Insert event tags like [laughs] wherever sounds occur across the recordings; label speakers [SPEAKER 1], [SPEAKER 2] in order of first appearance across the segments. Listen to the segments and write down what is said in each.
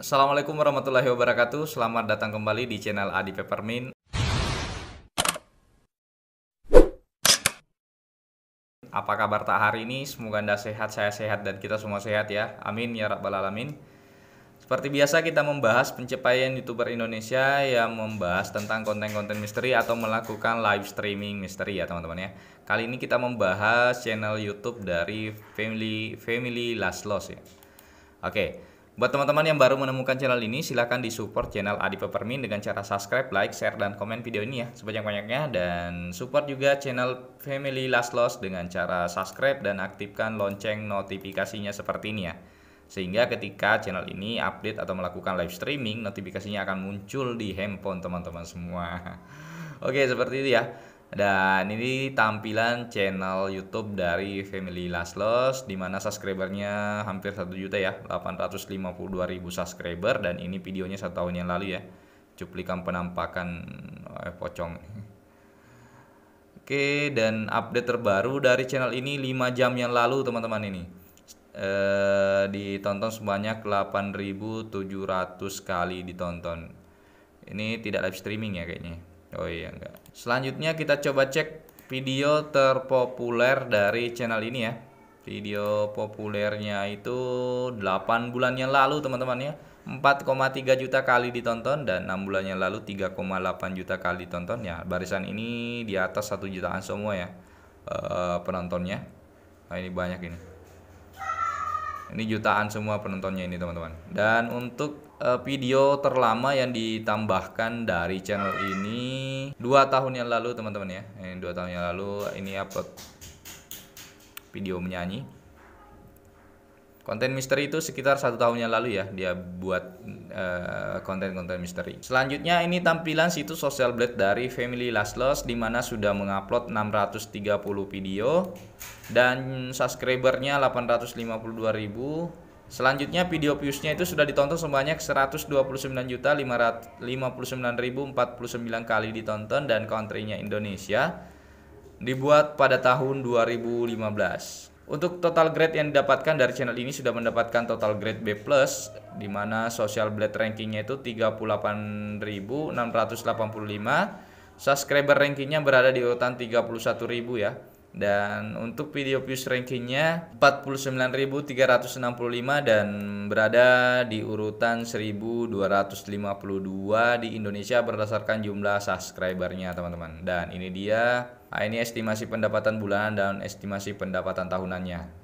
[SPEAKER 1] Assalamualaikum warahmatullahi wabarakatuh. Selamat datang kembali di channel Adi Peppermint. Apa kabar tak hari ini? Semoga Anda sehat, saya sehat, dan kita semua sehat ya. Amin ya Rabbal 'Alamin. Seperti biasa kita membahas pencapaian youtuber Indonesia yang membahas tentang konten-konten misteri atau melakukan live streaming misteri ya teman-teman ya. Kali ini kita membahas channel YouTube dari Family Family Last Loss ya. Oke, Buat teman-teman yang baru menemukan channel ini, silahkan disupport channel Adi Peppermint dengan cara subscribe, like, share, dan komen video ini ya sebanyak-banyaknya. Dan support juga channel Family Last Loss dengan cara subscribe dan aktifkan lonceng notifikasinya seperti ini ya. Sehingga ketika channel ini update atau melakukan live streaming, notifikasinya akan muncul di handphone teman-teman semua. [laughs] Oke, seperti itu ya. Dan ini tampilan channel YouTube dari Family Laslos di mana subscribernya hampir 1 juta ya, 852.000 subscriber dan ini videonya satu tahun yang lalu ya. Cuplikan penampakan eh, pocong. Oke, dan update terbaru dari channel ini 5 jam yang lalu teman-teman ini. E, ditonton sebanyak 8.700 kali ditonton. Ini tidak live streaming ya kayaknya. Oh iya enggak. Selanjutnya kita coba cek video terpopuler dari channel ini ya. Video populernya itu 8 yang lalu teman-teman ya. 4,3 juta kali ditonton dan 6 yang lalu 3,8 juta kali ditonton ya. Barisan ini di atas 1 jutaan semua ya. E, penontonnya. Nah, ini banyak ini. Ini jutaan semua penontonnya ini teman-teman. Dan untuk Eh, video terlama yang ditambahkan dari channel ini dua tahun yang lalu teman-teman ya ini dua tahun yang lalu ini upload video menyanyi konten misteri itu sekitar satu tahun yang lalu ya dia buat eh, konten-konten uh, misteri selanjutnya ini tampilan situs social blade dari family laslos dimana sudah mengupload 630 video dan subscribernya ribu. Selanjutnya video viewsnya itu sudah ditonton sebanyak 129.559.049 kali ditonton dan countrynya Indonesia dibuat pada tahun 2015. Untuk total grade yang didapatkan dari channel ini sudah mendapatkan total grade B+, di mana social blade rankingnya itu 38.685, subscriber rankingnya berada di urutan 31.000 ya dan untuk video views rankingnya 49.365 dan berada di urutan 1252 di Indonesia berdasarkan jumlah subscribernya teman-teman dan ini dia ini estimasi pendapatan bulanan dan estimasi pendapatan tahunannya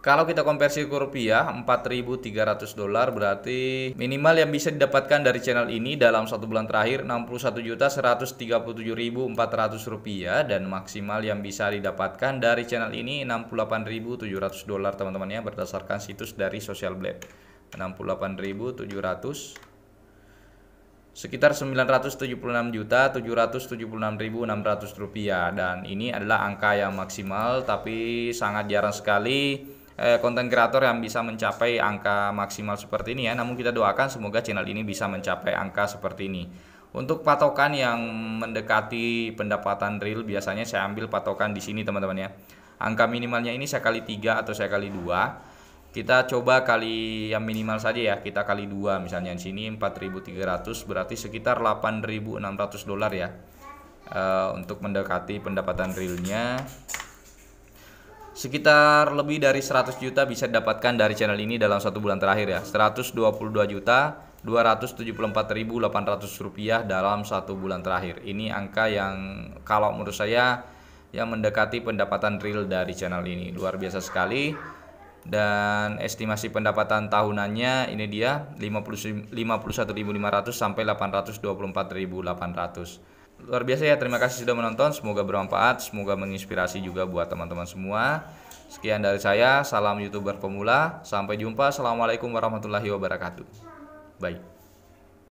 [SPEAKER 1] kalau kita konversi ke rupiah 4.300 dolar berarti minimal yang bisa didapatkan dari channel ini dalam satu bulan terakhir 61.137.400 rupiah dan maksimal yang bisa didapatkan dari channel ini 68.700 dolar teman-teman ya berdasarkan situs dari Social Blade 68.700 sekitar juta 976.776.600 rupiah dan ini adalah angka yang maksimal tapi sangat jarang sekali Eh, konten kreator yang bisa mencapai angka maksimal seperti ini ya. Namun kita doakan semoga channel ini bisa mencapai angka seperti ini. Untuk patokan yang mendekati pendapatan real biasanya saya ambil patokan di sini teman-teman ya. Angka minimalnya ini saya kali 3 atau saya kali 2. Kita coba kali yang minimal saja ya. Kita kali dua misalnya di sini 4.300 berarti sekitar 8.600 dolar ya. Uh, untuk mendekati pendapatan realnya sekitar lebih dari 100 juta bisa didapatkan dari channel ini dalam satu bulan terakhir ya 122 juta 274.800 rupiah dalam satu bulan terakhir ini angka yang kalau menurut saya yang mendekati pendapatan real dari channel ini luar biasa sekali dan estimasi pendapatan tahunannya ini dia 51.500 sampai 824.800 luar biasa ya terima kasih sudah menonton semoga bermanfaat semoga menginspirasi juga buat teman-teman semua sekian dari saya salam youtuber pemula sampai jumpa assalamualaikum warahmatullahi wabarakatuh bye